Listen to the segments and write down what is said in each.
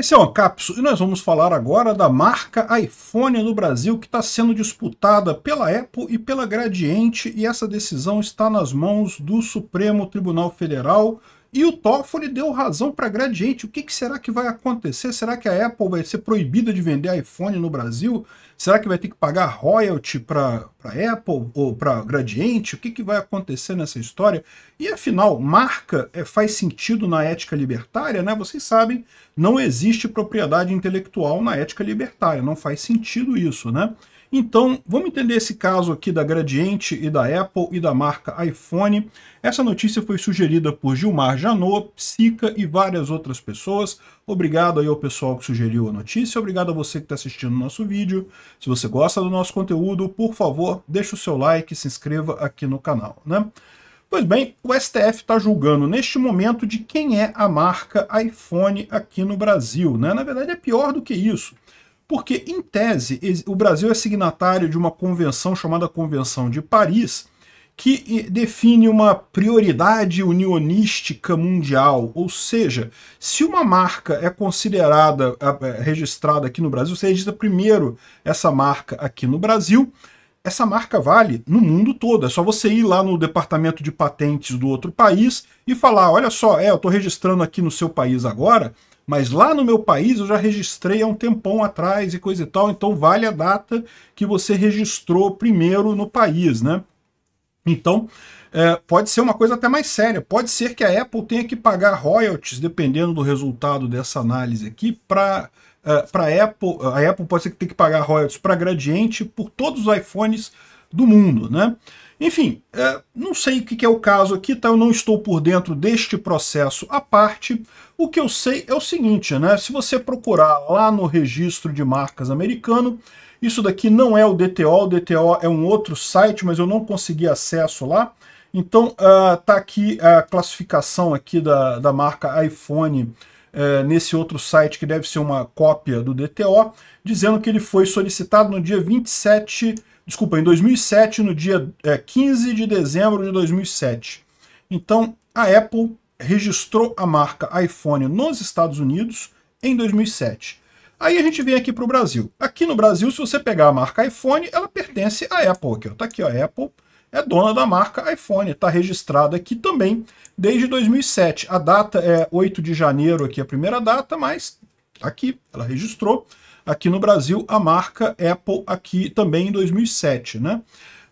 Esse é o Ancapsu e nós vamos falar agora da marca iPhone no Brasil que está sendo disputada pela Apple e pela Gradiente e essa decisão está nas mãos do Supremo Tribunal Federal e o Toffoli deu razão para a Gradiente. O que, que, será que vai acontecer? Será que a Apple vai ser proibida de vender iPhone no Brasil? Será que vai ter que pagar royalty para Apple ou para Gradiente? O que, que vai acontecer nessa história? E afinal, marca é, faz sentido na ética libertária? Né? Vocês sabem, não existe propriedade intelectual na ética libertária, não faz sentido isso. Né? Então, vamos entender esse caso aqui da Gradiente e da Apple e da marca iPhone. Essa notícia foi sugerida por Gilmar Janot, Psica e várias outras pessoas. Obrigado aí ao pessoal que sugeriu a notícia, obrigado a você que está assistindo o nosso vídeo. Se você gosta do nosso conteúdo, por favor, deixe o seu like e se inscreva aqui no canal, né? Pois bem, o STF está julgando neste momento de quem é a marca iPhone aqui no Brasil, né? Na verdade é pior do que isso porque, em tese, o Brasil é signatário de uma convenção chamada Convenção de Paris, que define uma prioridade unionística mundial, ou seja, se uma marca é considerada é, é registrada aqui no Brasil, você registra primeiro essa marca aqui no Brasil, essa marca vale no mundo todo. É só você ir lá no departamento de patentes do outro país e falar: olha só, é, eu estou registrando aqui no seu país agora, mas lá no meu país eu já registrei há um tempão atrás e coisa e tal, então vale a data que você registrou primeiro no país, né? Então, é, pode ser uma coisa até mais séria. Pode ser que a Apple tenha que pagar royalties, dependendo do resultado dessa análise aqui, para uh, ah, para Apple, a Apple pode ter que pagar royalties para Gradiente por todos os iPhones do mundo, né? Enfim, uh, não sei o que, que é o caso aqui, tá? Eu não estou por dentro deste processo à parte. O que eu sei é o seguinte, né? Se você procurar lá no registro de marcas americano, isso daqui não é o DTO, o DTO é um outro site, mas eu não consegui acesso lá. Então, uh, tá aqui a classificação aqui da, da marca iPhone é, nesse outro site que deve ser uma cópia do DTO, dizendo que ele foi solicitado no dia 27, desculpa, em 2007, no dia é, 15 de dezembro de 2007. Então, a Apple registrou a marca iPhone nos Estados Unidos em 2007. Aí a gente vem aqui para o Brasil. Aqui no Brasil, se você pegar a marca iPhone, ela pertence à Apple. Aqui, tá aqui, ó, Apple é dona da marca iPhone, está registrada aqui também desde 2007. A data é 8 de janeiro aqui, a primeira data, mas tá aqui ela registrou. Aqui no Brasil, a marca Apple aqui também em 2007, né?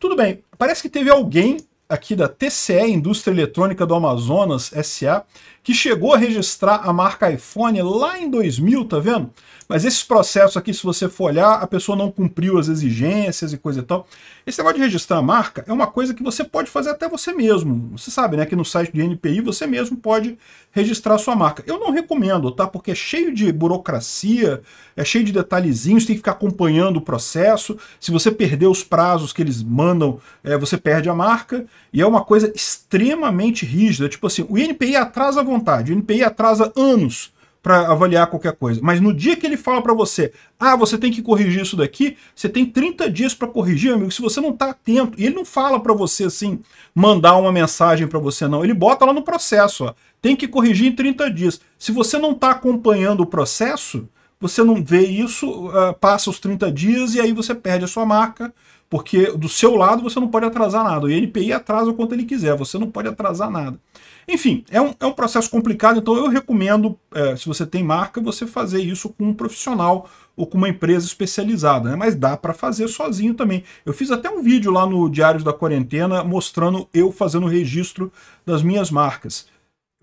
Tudo bem, parece que teve alguém aqui da TCE, Indústria Eletrônica do Amazonas, SA, que chegou a registrar a marca iPhone lá em 2000, tá vendo? Mas esses processos aqui, se você for olhar, a pessoa não cumpriu as exigências e coisa e tal. Esse negócio de registrar a marca é uma coisa que você pode fazer até você mesmo. Você sabe, né, que no site do INPI você mesmo pode registrar a sua marca. Eu não recomendo, tá? Porque é cheio de burocracia, é cheio de detalhezinhos, tem que ficar acompanhando o processo. Se você perder os prazos que eles mandam, é, você perde a marca. E é uma coisa extremamente rígida. Tipo assim, o INPI atrasa a vontade. O NPI atrasa anos para avaliar qualquer coisa. Mas no dia que ele fala para você, ah, você tem que corrigir isso daqui, você tem 30 dias para corrigir, amigo. Se você não tá atento, e ele não fala para você assim, mandar uma mensagem para você não, ele bota lá no processo, ó, tem que corrigir em 30 dias. Se você não tá acompanhando o processo, você não vê isso, uh, passa os 30 dias e aí você perde a sua marca porque do seu lado você não pode atrasar nada. O INPI atrasa o quanto ele quiser, você não pode atrasar nada. Enfim, é um, é um processo complicado, então eu recomendo, é, se você tem marca, você fazer isso com um profissional ou com uma empresa especializada, né? mas dá para fazer sozinho também. Eu fiz até um vídeo lá no Diários da Quarentena mostrando eu fazendo o registro das minhas marcas.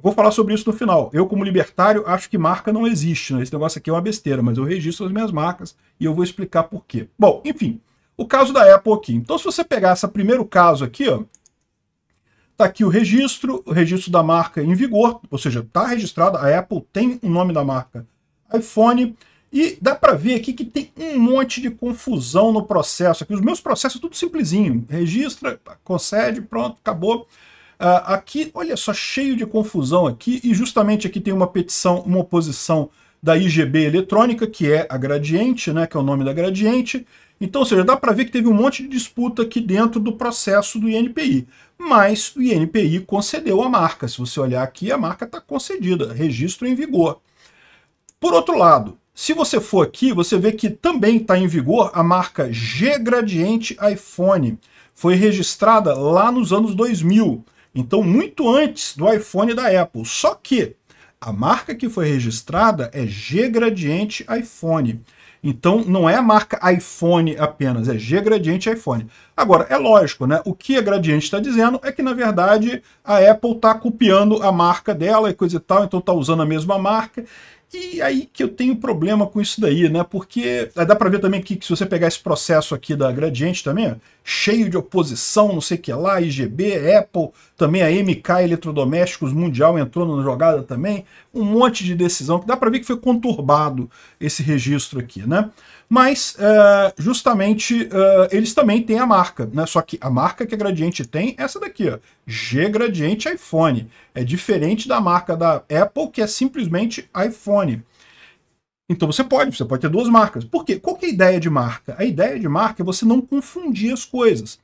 Vou falar sobre isso no final. Eu, como libertário, acho que marca não existe. Né? Esse negócio aqui é uma besteira, mas eu registro as minhas marcas e eu vou explicar por quê. Bom, enfim, o caso da Apple aqui. Então, se você pegar esse primeiro caso aqui, ó, tá aqui o registro, o registro da marca em vigor, ou seja, está registrado a Apple tem o nome da marca iPhone, e dá para ver aqui que tem um monte de confusão no processo. Aqui os meus processos são tudo simplesinho. Registra, concede, pronto, acabou. Uh, aqui, olha só, cheio de confusão aqui. E justamente aqui tem uma petição, uma oposição da IGB Eletrônica, que é a Gradiente, né, que é o nome da Gradiente. Então, ou seja, dá para ver que teve um monte de disputa aqui dentro do processo do INPI. Mas o INPI concedeu a marca. Se você olhar aqui, a marca está concedida, registro em vigor. Por outro lado, se você for aqui, você vê que também está em vigor a marca G Gradiente iPhone. Foi registrada lá nos anos 2000, então muito antes do iPhone da Apple. Só que a marca que foi registrada é G Gradiente iPhone. Então, não é a marca iPhone apenas, é G gradiente iPhone. Agora, é lógico, né? O que a gradiente está dizendo é que, na verdade, a Apple está copiando a marca dela e coisa e tal, então está usando a mesma marca. E aí que eu tenho problema com isso daí, né? Porque eh, dá para ver também aqui que se você pegar esse processo aqui da Gradiente também, cheio de oposição, não sei o que lá, IGB, Apple, também a MK Eletrodomésticos Mundial entrou na jogada também, um monte de decisão que dá para ver que foi conturbado esse registro aqui, né? Mas, uh, justamente, uh, eles também têm a marca, né? Só que a marca que a Gradiente tem é essa daqui, ó. G Gradiente iPhone. É diferente da marca da Apple, que é simplesmente iPhone. Então você pode, você pode ter duas marcas. Por quê? Qual é a ideia de marca? A ideia de marca é você não confundir as coisas.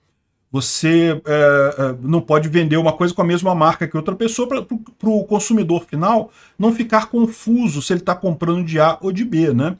Você é, não pode vender uma coisa com a mesma marca que outra pessoa para o consumidor final não ficar confuso se ele está comprando de A ou de B, né?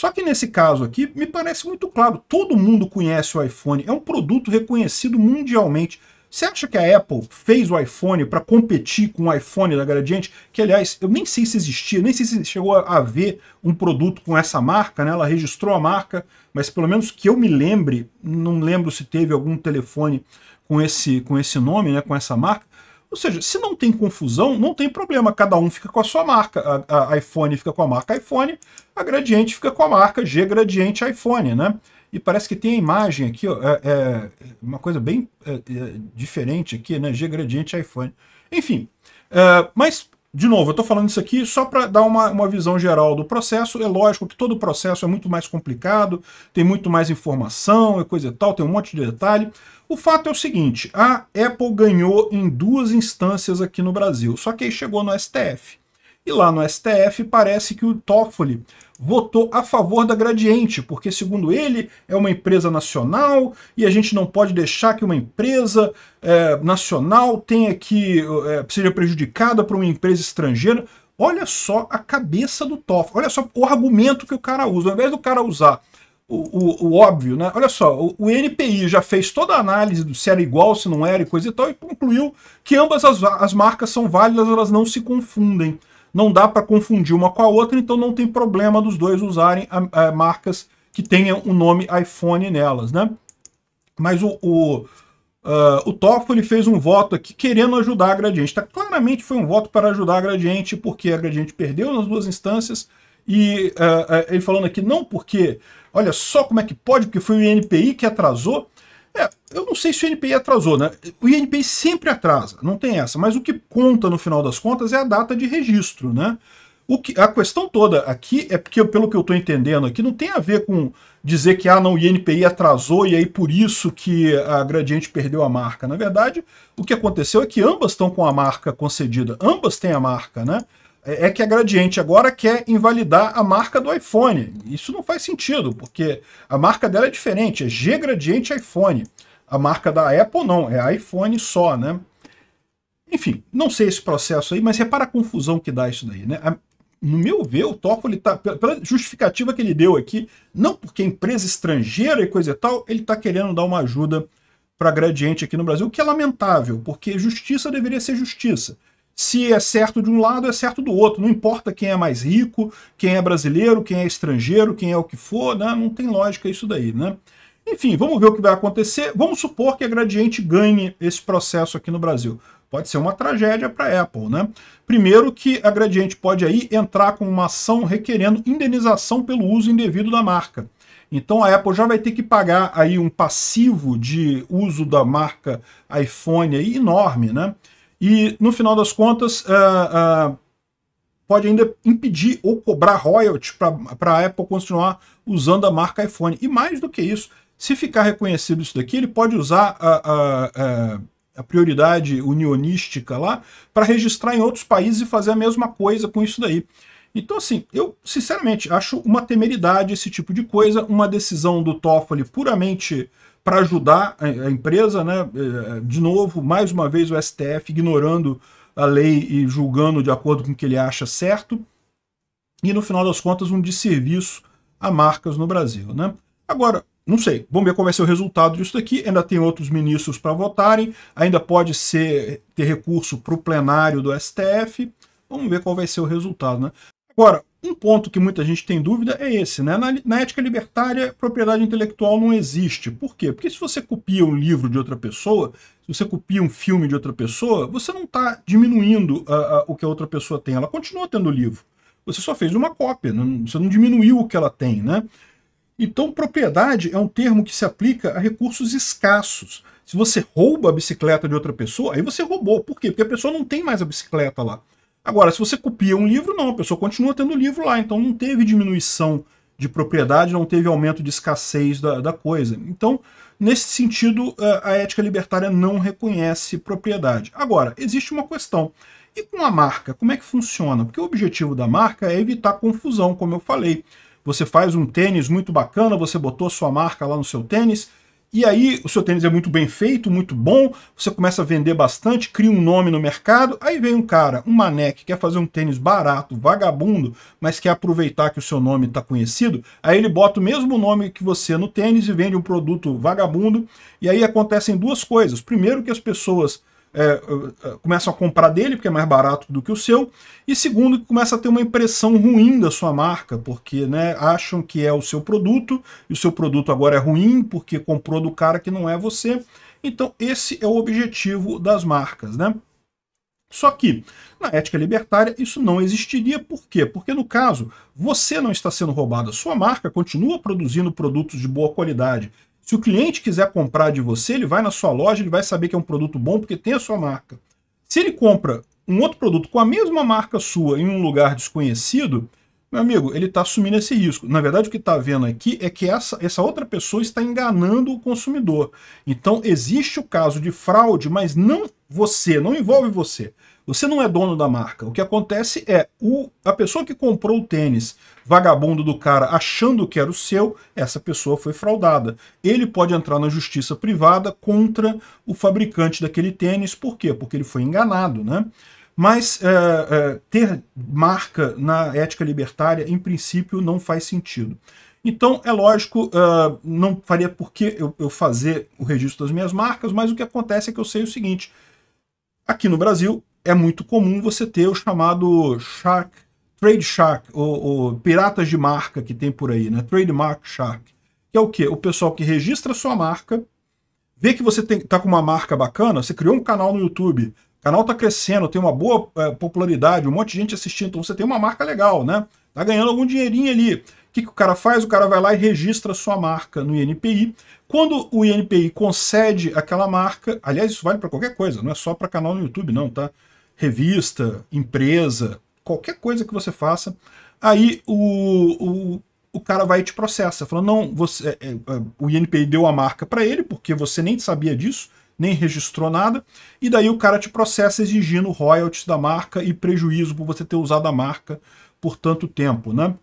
Só que nesse caso aqui, me parece muito claro, todo mundo conhece o iPhone, é um produto reconhecido mundialmente. Você acha que a Apple fez o iPhone para competir com o iPhone da Gradiente? Que, aliás, eu nem sei se existia, nem sei se chegou a ver um produto com essa marca, né? Ela registrou a marca, mas pelo menos que eu me lembre, não lembro se teve algum telefone com esse, com esse nome, né? com essa marca. Ou seja, se não tem confusão, não tem problema. Cada um fica com a sua marca. A, a iPhone fica com a marca iPhone, a Gradiente fica com a marca G Gradiente iPhone, né? E parece que tem a imagem aqui, ó, é, é uma coisa bem é, é, diferente aqui, né? G Gradiente iPhone. Enfim, é, mas de novo, eu estou falando isso aqui só para dar uma, uma visão geral do processo. É lógico que todo o processo é muito mais complicado, tem muito mais informação, é coisa e tal, tem um monte de detalhe. O fato é o seguinte, a Apple ganhou em duas instâncias aqui no Brasil, só que aí chegou no STF. E lá no STF parece que o Toffoli votou a favor da Gradiente, porque, segundo ele, é uma empresa nacional e a gente não pode deixar que uma empresa é, nacional tenha que é, seja prejudicada por uma empresa estrangeira. Olha só a cabeça do Toff, olha só o argumento que o cara usa. Ao invés do cara usar o, o, o óbvio, né? Olha só, o, o, NPI já fez toda a análise do se era igual, se não era e coisa e tal, e concluiu que ambas as, as marcas são válidas, elas não se confundem não dá para confundir uma com a outra, então não tem problema dos dois usarem a, a, marcas que tenham o nome iPhone nelas, né? Mas o, o, uh, o Toffoli fez um voto aqui querendo ajudar a Gradiente. Tá? Claramente foi um voto para ajudar a Gradiente, porque a Gradiente perdeu nas duas instâncias, e uh, uh, ele falando aqui, não porque, olha só como é que pode, porque foi o INPI que atrasou, é, eu não sei se o INPI atrasou, né? O INPI sempre atrasa, não tem essa. Mas o que conta no final das contas é a data de registro, né? O que, a questão toda aqui é porque, pelo que eu estou entendendo aqui, não tem a ver com dizer que ah, não, o INPI atrasou e aí por isso que a Gradiente perdeu a marca. Na verdade, o que aconteceu é que ambas estão com a marca concedida, ambas têm a marca, né? É, é que a Gradiente agora quer invalidar a marca do iPhone. Isso não faz sentido, porque a marca dela é diferente, é G Gradiente iPhone. A marca da Apple não, é iPhone só, né? Enfim, não sei esse processo aí, mas repara a confusão que dá isso daí, né? A, no meu ver, o Toffoli tá, pela justificativa que ele deu aqui, não porque é empresa estrangeira e coisa e tal, ele está querendo dar uma ajuda para Gradiente aqui no Brasil, o que é lamentável, porque justiça deveria ser justiça se é certo de um lado, é certo do outro. Não importa quem é mais rico, quem é brasileiro, quem é estrangeiro, quem é o que for, né? não tem lógica isso daí. Né? Enfim, vamos ver o que vai acontecer. Vamos supor que a Gradiente ganhe esse processo aqui no Brasil. Pode ser uma tragédia para a Apple, né? Primeiro que a Gradiente pode aí entrar com uma ação requerendo indenização pelo uso indevido da marca. Então a Apple já vai ter que pagar aí um passivo de uso da marca iPhone aí enorme, né? E, no final das contas, uh, uh, pode ainda impedir ou cobrar royalty para a Apple continuar usando a marca iPhone. E mais do que isso, se ficar reconhecido isso daqui, ele pode usar a, a, é, a prioridade unionística lá para registrar em outros países e fazer a mesma coisa com isso daí. Então, assim, eu sinceramente acho uma temeridade esse tipo de coisa, uma decisão do Toffoli puramente para ajudar a empresa, né? É, é, de novo, mais uma vez o STF ignorando a lei e julgando de acordo com o que ele acha certo, e no final das contas um desserviço a marcas no Brasil. Né? Agora, não sei, vamos ver qual vai ser o resultado disso daqui, ainda tem outros ministros para votarem, ainda pode ser ter recurso para o plenário do STF, vamos ver qual vai ser o resultado. Né? Agora, um ponto que muita gente tem dúvida é esse, né? Na, na, ética libertária, propriedade intelectual não existe. Por quê? Porque se você copia um livro de outra pessoa, se você copia um filme de outra pessoa, você não está diminuindo uh, uh, o que a outra pessoa tem. Ela continua tendo o livro. Você só fez uma cópia, você não diminuiu o que ela tem, né? Então, propriedade é um termo que se aplica a recursos escassos. Se você rouba a bicicleta de outra pessoa, aí você roubou. Por quê? Porque a pessoa não tem mais a bicicleta lá. Agora, se você copia um livro, não, a pessoa continua tendo o livro lá, então não teve diminuição de propriedade, não teve aumento de escassez da, da coisa. Então, nesse sentido, eh, a ética libertária não reconhece propriedade. Agora, existe uma questão. E com a marca, como é que funciona? Porque o objetivo da marca é evitar confusão, como eu falei. Você faz um tênis muito bacana, você botou sua marca lá no seu tênis, e aí o seu tênis é muito bem feito, muito bom, você começa a vender bastante, cria um nome no mercado, aí vem um cara, um mané que quer fazer um tênis barato, vagabundo, mas quer aproveitar que o seu nome está conhecido, aí ele bota o mesmo nome que você no tênis e vende um produto vagabundo, e aí acontecem duas coisas. Primeiro que as pessoas é, é começam a comprar dele, porque é mais barato do que o seu, e segundo, que começa a ter uma impressão ruim da sua marca, porque né, acham que é o seu produto, e o seu produto agora é ruim porque comprou do cara que não é você. Então, esse é o objetivo das marcas, né? Só que, na ética libertária, isso não existiria. Por quê? Porque, no caso, você não está sendo roubado. A sua marca continua produzindo produtos de boa qualidade. Se o cliente quiser comprar de você, ele vai na sua loja, ele vai saber que é um produto bom porque tem a sua marca. Se ele compra um outro produto com a mesma marca sua em um lugar desconhecido, meu amigo, ele está assumindo esse risco. Na verdade, o que está vendo aqui é que essa, essa outra pessoa está enganando o consumidor. Então, existe o caso de fraude, mas não você, não envolve você. Você não é dono da marca. O que acontece é o, a pessoa que comprou o tênis vagabundo do cara achando que era o seu, essa pessoa foi fraudada. Ele pode entrar na justiça privada contra o fabricante daquele tênis. Por quê? Porque ele foi enganado, né? Mas é, é, ter marca na ética libertária, em princípio, não faz sentido. Então, é lógico, uh, não faria por que eu, eu, fazer o registro das minhas marcas, mas o que acontece é que eu sei o seguinte. Aqui no Brasil é muito comum você ter o chamado Shark, Trade Shark, ou, ou piratas de marca que tem por aí, né? Trademark Shark. Que é o quê? O pessoal que registra sua marca, vê que você está com uma marca bacana, você criou um canal no YouTube, canal está crescendo, tem uma boa é, popularidade, um monte de gente assistindo, então você tem uma marca legal, né? Tá ganhando algum dinheirinho ali. O que, que o cara faz? O cara vai lá e registra sua marca no INPI. Quando o INPI concede aquela marca, aliás, isso vale para qualquer coisa, não é só para canal no YouTube, não, tá? Revista, empresa, qualquer coisa que você faça, aí o, o, o cara vai e te processa, falando, não, você, é, é, o INPI deu a marca para ele, porque você nem sabia disso, nem registrou nada, e daí o cara te processa exigindo royalties da marca e prejuízo por você ter usado a marca por tanto tempo, né?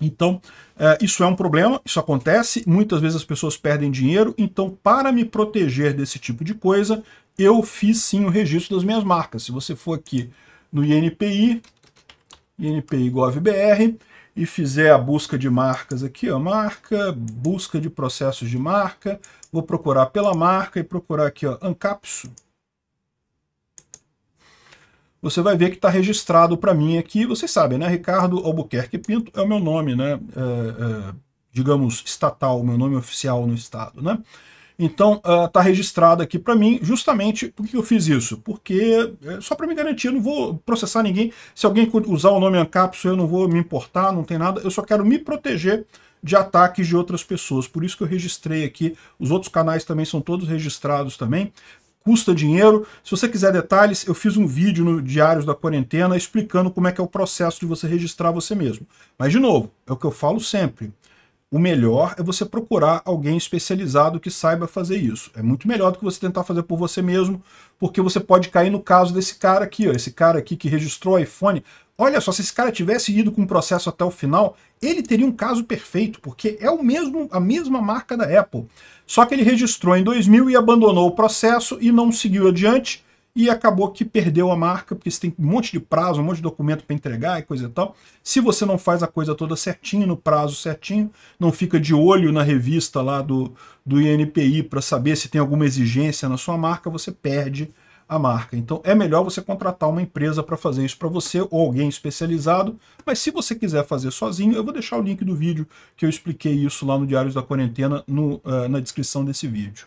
Então, é, isso é um problema, isso acontece, muitas vezes as pessoas perdem dinheiro, então para me proteger desse tipo de coisa, eu fiz sim o registro das minhas marcas. Se você for aqui no INPI, INPI.gov.br, e fizer a busca de marcas aqui, ó, marca, busca de processos de marca, vou procurar pela marca e procurar aqui, ó, Ancapso Você vai ver que está registrado para mim aqui, vocês sabem, né, Ricardo Albuquerque Pinto é o meu nome, né, é, é, digamos, estatal, o meu nome oficial no estado, né, então, está ah, uh, registrado aqui para mim justamente por que eu fiz isso. Porque, é, só para me garantir, eu não vou processar ninguém. Se alguém usar o nome Ancapsule, eu não vou me importar, não tem nada. Eu só quero me proteger de ataques de outras pessoas. Por isso que eu registrei aqui. Os outros canais também são todos registrados também custa dinheiro. Se você quiser detalhes, eu fiz um vídeo no Diários da Quarentena explicando como é que é o processo de você registrar você mesmo. Mas, de novo, é o que eu falo sempre. O melhor é você procurar alguém especializado que saiba fazer isso. É muito melhor do que você tentar fazer por você mesmo, porque você pode cair no caso desse cara aqui, ó, esse cara aqui que registrou o iPhone. Olha só, se esse cara tivesse ido com o processo até o final, ele teria um caso perfeito, porque é o mesmo, a mesma marca da Apple. Só que ele registrou em 2000 e abandonou o processo e não seguiu adiante e acabou que perdeu a marca, porque você tem um monte de prazo, um monte de documento para entregar e coisa e tal. Se você não faz a coisa toda certinho, no prazo certinho, não fica de olho na revista lá do, do INPI para saber se tem alguma exigência na sua marca, você perde a marca. Então é melhor você contratar uma empresa para fazer isso para você ou alguém especializado, mas se você quiser fazer sozinho, eu vou deixar o link do vídeo que eu expliquei isso lá no Diários da Quarentena no, uh, na descrição desse vídeo.